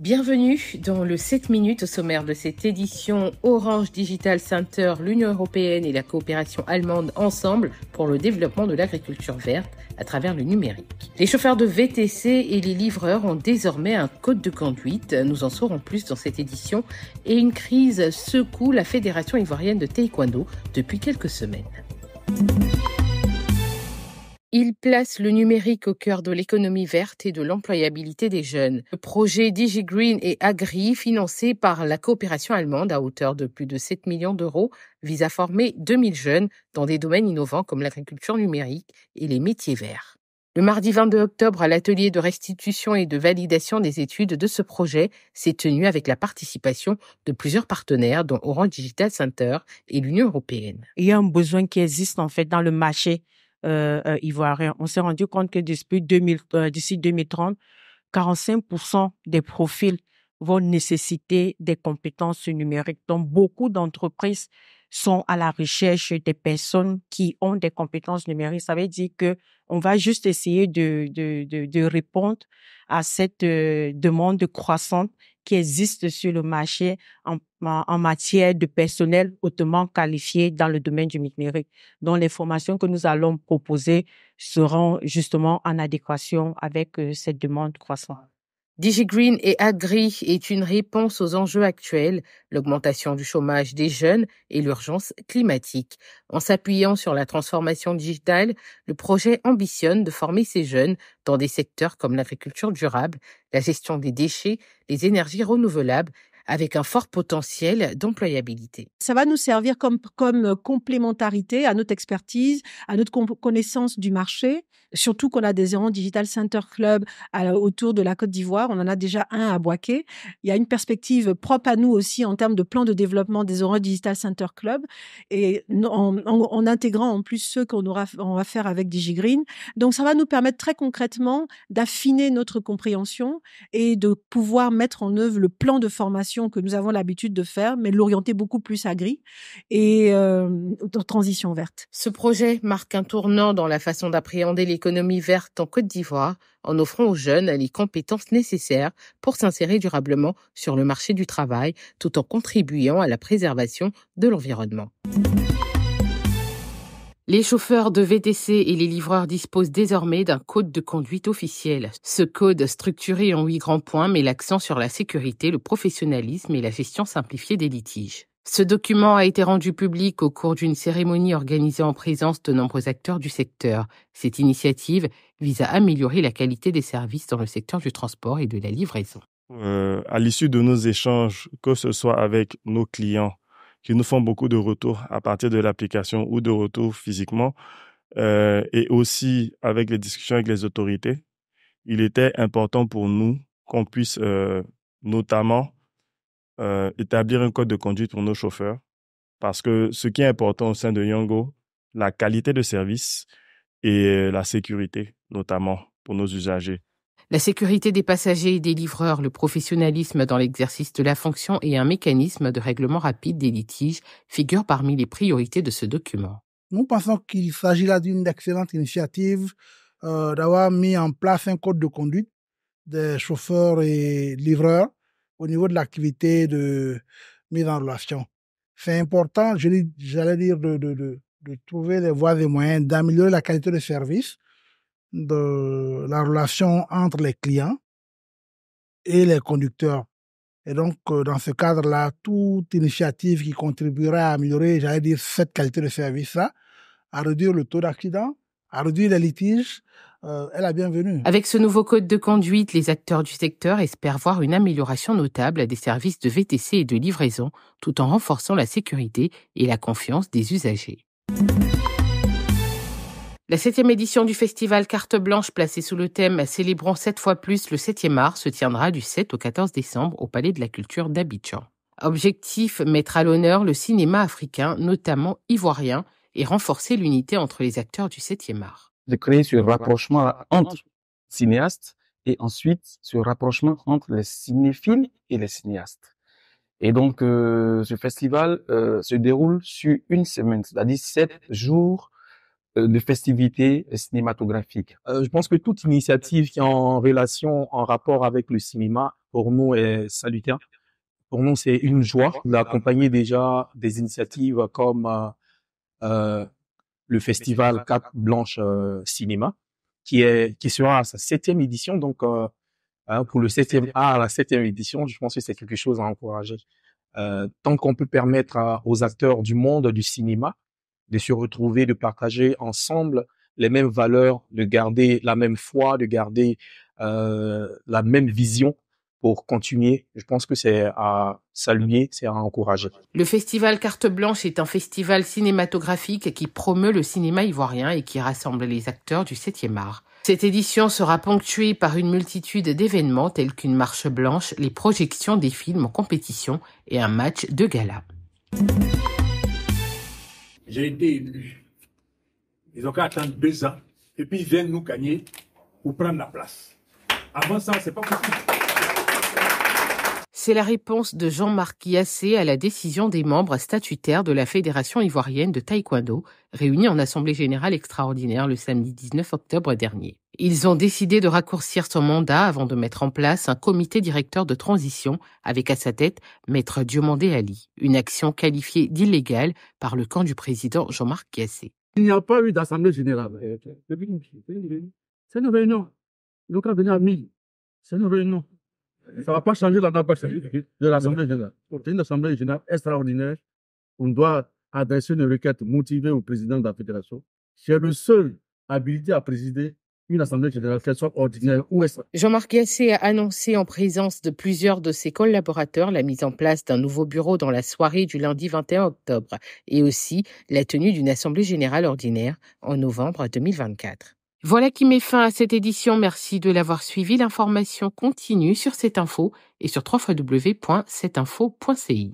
Bienvenue dans le 7 minutes au sommaire de cette édition Orange Digital Center, l'Union européenne et la coopération allemande ensemble pour le développement de l'agriculture verte à travers le numérique. Les chauffeurs de VTC et les livreurs ont désormais un code de conduite, nous en saurons plus dans cette édition, et une crise secoue la Fédération ivoirienne de taekwondo depuis quelques semaines. Il place le numérique au cœur de l'économie verte et de l'employabilité des jeunes. Le projet DigiGreen et Agri, financé par la coopération allemande à hauteur de plus de 7 millions d'euros, vise à former 2000 jeunes dans des domaines innovants comme l'agriculture numérique et les métiers verts. Le mardi 22 octobre, à l'atelier de restitution et de validation des études de ce projet s'est tenu avec la participation de plusieurs partenaires, dont Orange Digital Center et l'Union européenne. Il y a un besoin qui existe en fait dans le marché euh, euh, on s'est rendu compte que euh, d'ici 2030, 45% des profils vont nécessiter des compétences numériques. Donc, beaucoup d'entreprises sont à la recherche des personnes qui ont des compétences numériques. Ça veut dire que on va juste essayer de répondre à cette demande croissante qui existent sur le marché en, matière de personnel hautement qualifié dans le domaine du numérique, dont les formations que nous allons proposer seront justement en adéquation avec euh, cette demande croissante. DigiGreen et Agri est une réponse aux enjeux actuels, l'augmentation du chômage des jeunes et l'urgence climatique. En s'appuyant sur la transformation digitale, le projet ambitionne de former ces jeunes dans des secteurs comme l'agriculture durable, la gestion des déchets, les énergies renouvelables avec un fort potentiel d'employabilité. Ça va nous servir comme, comme euh, complémentarité à notre expertise, à notre connaissance du marché, surtout qu'on a des errants Digital Center Club autour de la Côte d'Ivoire. On en a déjà un à Boaké. Il y a une perspective propre à nous aussi en termes de plan de développement des errants Digital Center Club et en, intégrant en plus ceux qu'on aura, on va faire avec DigiGreen. Donc, ça va nous permettre très concrètement d'affiner notre compréhension et de pouvoir mettre en œuvre le plan de formation que nous avons l'habitude de faire, mais l'orienter beaucoup plus à gris et euh, transition verte. Ce projet marque un tournant dans la façon d'appréhender l'économie verte en Côte d'Ivoire en offrant aux jeunes les compétences nécessaires pour s'insérer durablement sur le marché du travail tout en contribuant à la préservation de l'environnement. Les chauffeurs de VTC et les livreurs disposent désormais d'un code de conduite officiel. Ce code, structuré en huit grands points, met l'accent sur la sécurité, le professionnalisme et la gestion simplifiée des litiges. Ce document a été rendu public au cours d'une cérémonie organisée en présence de nombreux acteurs du secteur. Cette initiative vise à améliorer la qualité des services dans le secteur du transport et de la livraison. Euh, à l'issue de nos échanges, que ce soit avec nos clients qui nous font beaucoup de retours à partir de l'application ou de retours physiquement euh, et aussi avec les discussions avec les autorités. Il était important pour nous qu'on puisse euh, notamment euh, établir un code de conduite pour nos chauffeurs parce que ce qui est important au sein de Yango, la qualité de service et la sécurité notamment pour nos usagers. La sécurité des passagers et des livreurs, le professionnalisme dans l'exercice de la fonction et un mécanisme de règlement rapide des litiges figurent parmi les priorités de ce document. Nous pensons qu'il s'agit là d'une excellente initiative euh, d'avoir mis en place un code de conduite des chauffeurs et livreurs au niveau de l'activité de mise en relation. C'est important, j'allais dire, de, de trouver les voies et moyens d'améliorer la qualité de service de la relation entre les clients et les conducteurs. Et donc, euh, dans ce cadre-là, toute initiative qui contribuera à améliorer, j'allais dire, cette qualité de service-là, à réduire le taux d'accident, à réduire les litiges, elle euh, est la bienvenue. Avec ce nouveau code de conduite, les acteurs du secteur espèrent voir une amélioration notable des services de VTC et de livraison, tout en renforçant la sécurité et la confiance des usagers. La septième édition du festival Carte Blanche placée sous le thème Célébrons sept fois plus le 7e art se tiendra du 7 au 14 décembre au Palais de la Culture d'Abidjan. Objectif mettre à l'honneur le cinéma africain, notamment ivoirien, et renforcer l'unité entre les acteurs du 7e art. De créer ce rapprochement entre cinéastes et ensuite ce rapprochement entre les cinéphiles et les cinéastes. Et donc, euh, ce festival euh, se déroule sur une semaine, c'est-à-dire sept jours euh, de festivités cinématographiques euh, Je pense que toute initiative qui est en relation, en rapport avec le cinéma, pour nous est salutaire. Pour nous, c'est une joie d'accompagner déjà des initiatives comme euh, le festival Cap Blanche Cinéma, qui est qui sera à sa septième édition. Donc, hein, pour le septième e à ah, la septième édition, je pense que c'est quelque chose à encourager. tant qu'on peut permettre aux acteurs du monde du cinéma de se retrouver, de partager ensemble les mêmes valeurs, de garder la même foi, de garder euh, la même vision pour continuer. Je pense que c'est à saluer, c'est à encourager. Le festival Carte Blanche est un festival cinématographique qui promeut le cinéma ivoirien et qui rassemble les acteurs du 7e art. Cette édition sera ponctuée par une multitude d'événements tels qu'une marche blanche, les projections des films en compétition et un match de gala. J'ai été élu. Ils ont qu'à attendre deux ans et puis ils viennent nous gagner pour prendre la place. Avant ça, c'est pas possible. C'est la réponse de Jean-Marc Yassé à la décision des membres statutaires de la Fédération ivoirienne de taekwondo, réunis en Assemblée générale extraordinaire le samedi 19 octobre dernier. Ils ont décidé de raccourcir son mandat avant de mettre en place un comité directeur de transition avec à sa tête Maître Diomandé Ali, une action qualifiée d'illégale par le camp du président Jean-Marc Yassé. Il n'y a pas eu d'Assemblée générale. Euh, c'est une réunion. Donc, à mille, C'est une réunion. Ça ne va pas changer la de l'Assemblée générale. C'est une Assemblée générale extraordinaire. On doit adresser une requête motivée au président de la fédération. C'est le seul habilité à présider une assemblée générale, qu'elle soit ordinaire ou extraordinaire. Jean-Marc Yassé a annoncé en présence de plusieurs de ses collaborateurs la mise en place d'un nouveau bureau dans la soirée du lundi 21 octobre et aussi la tenue d'une assemblée générale ordinaire en novembre 2024. Voilà qui met fin à cette édition. Merci de l'avoir suivi. L'information continue sur cette info et sur www.cetinfo.ci.